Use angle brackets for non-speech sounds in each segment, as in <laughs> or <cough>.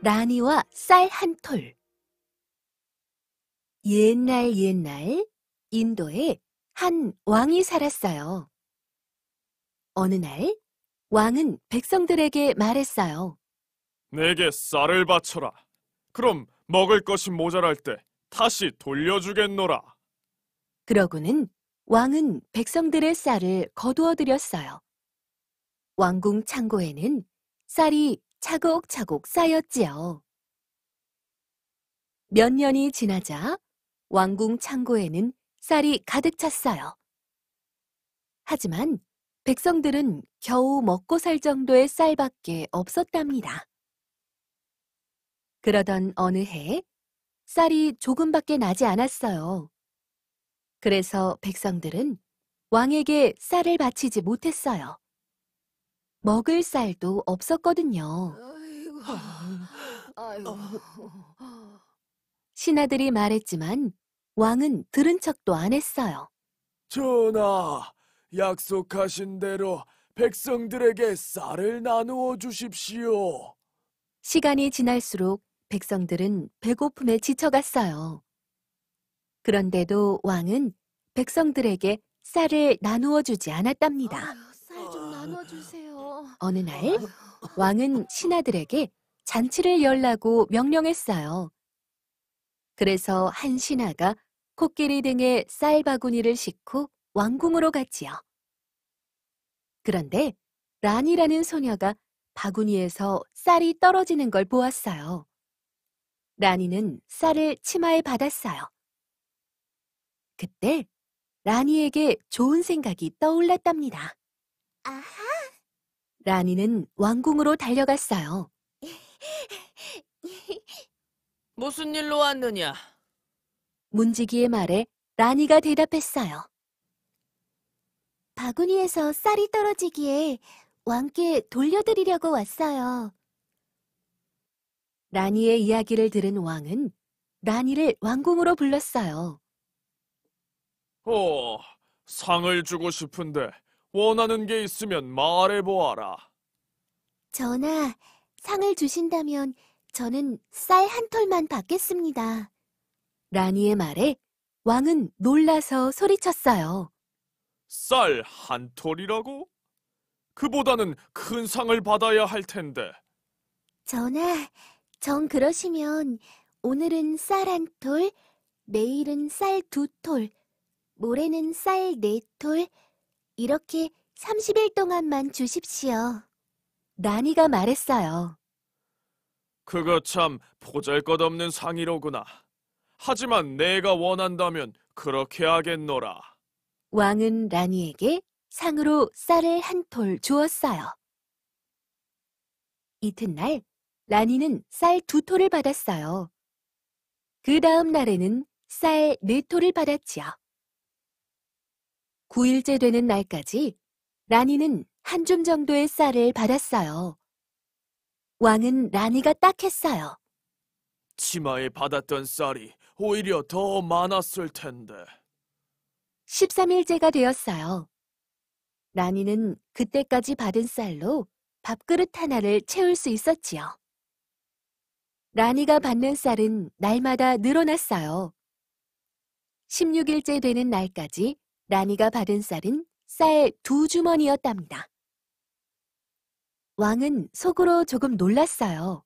나니와쌀 한 톨 옛날 옛날 인도에 한 왕이 살았어요. 어느 날 왕은 백성들에게 말했어요. 내게 쌀을 바쳐라. 그럼 먹을 것이 모자랄 때 다시 돌려주겠노라. 그러고는 왕은 백성들의 쌀을 거두어 들였어요. 왕궁 창고에는 쌀이 차곡차곡 쌓였지요. 몇 년이 지나자 왕궁 창고에는 쌀이 가득 찼어요. 하지만 백성들은 겨우 먹고 살 정도의 쌀밖에 없었답니다. 그러던 어느 해 쌀이 조금밖에 나지 않았어요. 그래서 백성들은 왕에게 쌀을 바치지 못했어요. 먹을 쌀도 없었거든요. 아이고, 어. 신하들이 말했지만 왕은 들은 척도 안 했어요. 전하, 약속하신 대로 백성들에게 쌀을 나누어 주십시오. 시간이 지날수록 백성들은 배고픔에 지쳐갔어요. 그런데도 왕은 백성들에게 쌀을 나누어 주지 않았답니다. 쌀 좀나눠 주세요. 어느 날 왕은 신하들에게 잔치를 열라고 명령했어요. 그래서 한 신하가 코끼리 등에 쌀 바구니를 싣고 왕궁으로 갔지요. 그런데 란이라는 소녀가 바구니에서 쌀이 떨어지는 걸 보았어요. 란이는 쌀을 치마에 받았어요. 그때 란이에게 좋은 생각이 떠올랐답니다. 아하. 라니는 왕궁으로 달려갔어요. <laughs> 무슨 일로 왔느냐? 문지기의 말에 라니가 대답했어요. 바구니에서 쌀이 떨어지기에 왕께 돌려드리려고 왔어요. 라니의 이야기를 들은 왕은 라니를 왕궁으로 불렀어요. 어, 상을 주고 싶은데 원하는 게 있으면 말해보아라. 전하, 상을 주신다면 저는 쌀한 털만 받겠습니다. 라니의 말에 왕은 놀라서 소리쳤어요. 쌀 한 톨이라고? 그보다는 큰 상을 받아야 할 텐데. 전하, 정 그러시면 오늘은 쌀 한 톨, 내일은 쌀 두 톨, 모레는 쌀 네 톨, 이렇게 30일 동안만 주십시오. 나니가 말했어요. 그거 참 보잘것없는 상의로구나. 하지만 내가 원한다면 그렇게 하겠노라. 왕은 라니에게 상으로 쌀을 한 톨 주었어요. 이튿날 라니는 쌀 두 톨을 받았어요. 그 다음 날에는 쌀 네 톨을 받았지요. 9일째 되는 날까지 라니는 한 줌 정도의 쌀을 받았어요. 왕은 라니가 딱 했어요. 치마에 받았던 쌀이 오히려 더 많았을 텐데. 13일째가 되었어요. 라니는 그때까지 받은 쌀로 밥그릇 하나를 채울 수 있었지요. 라니가 받는 쌀은 날마다 늘어났어요. 16일째 되는 날까지 라니가 받은 쌀은 쌀의두 주머니였답니다. 왕은 속으로 조금 놀랐어요.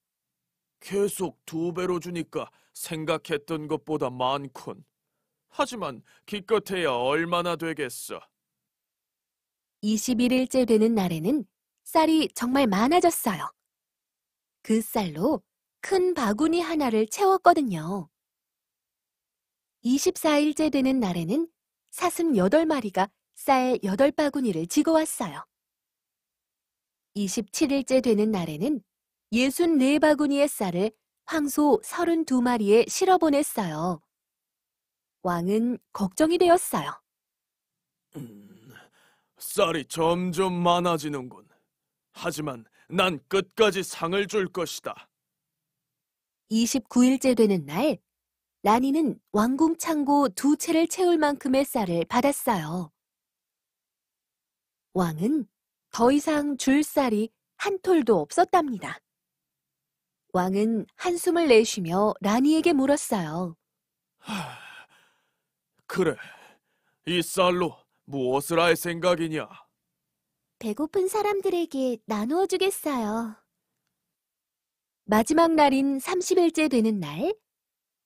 계속 두 배로 주니까 생각했던 것보다 많군. 하지만 기껏해야 얼마나 되겠어. 21일째 되는 날에는 쌀이 정말 많아졌어요. 그 쌀로 큰 바구니 하나를 채웠거든요. 24일째 되는 날에는 사슴 여덟 마리가 쌀 여덟 바구니를 지고 왔어요. 27일째 되는 날에는 64바구니의 쌀을 황소 32마리에 실어 보냈어요. 왕은 걱정이 되었어요. 음, 쌀이 점점 많아지는군. 하지만 난 끝까지 상을 줄 것이다. 29일째 되는 날, 라니는 왕궁 창고 두 채를 채울 만큼의 쌀을 받았어요. 왕은 더 이상 줄 쌀이 한 톨도 없었답니다. 왕은 한숨을 내쉬며 라니에게 물었어요. 그래, 이 쌀로 무엇을 할 생각이냐? 배고픈 사람들에게 나누어 주겠어요. 마지막 날인 30일째 되는 날,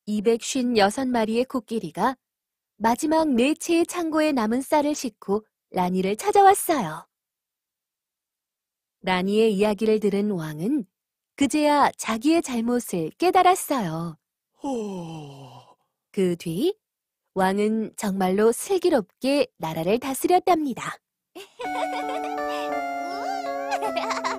256마리의 코끼리가 마지막 네 채의 창고에 남은 쌀을 싣고 라니를 찾아왔어요. 라니의 이야기를 들은 왕은 그제야 자기의 잘못을 깨달았어요. 어. 그뒤 왕은 정말로 슬기롭게 나라를 다스렸답니다. <laughs>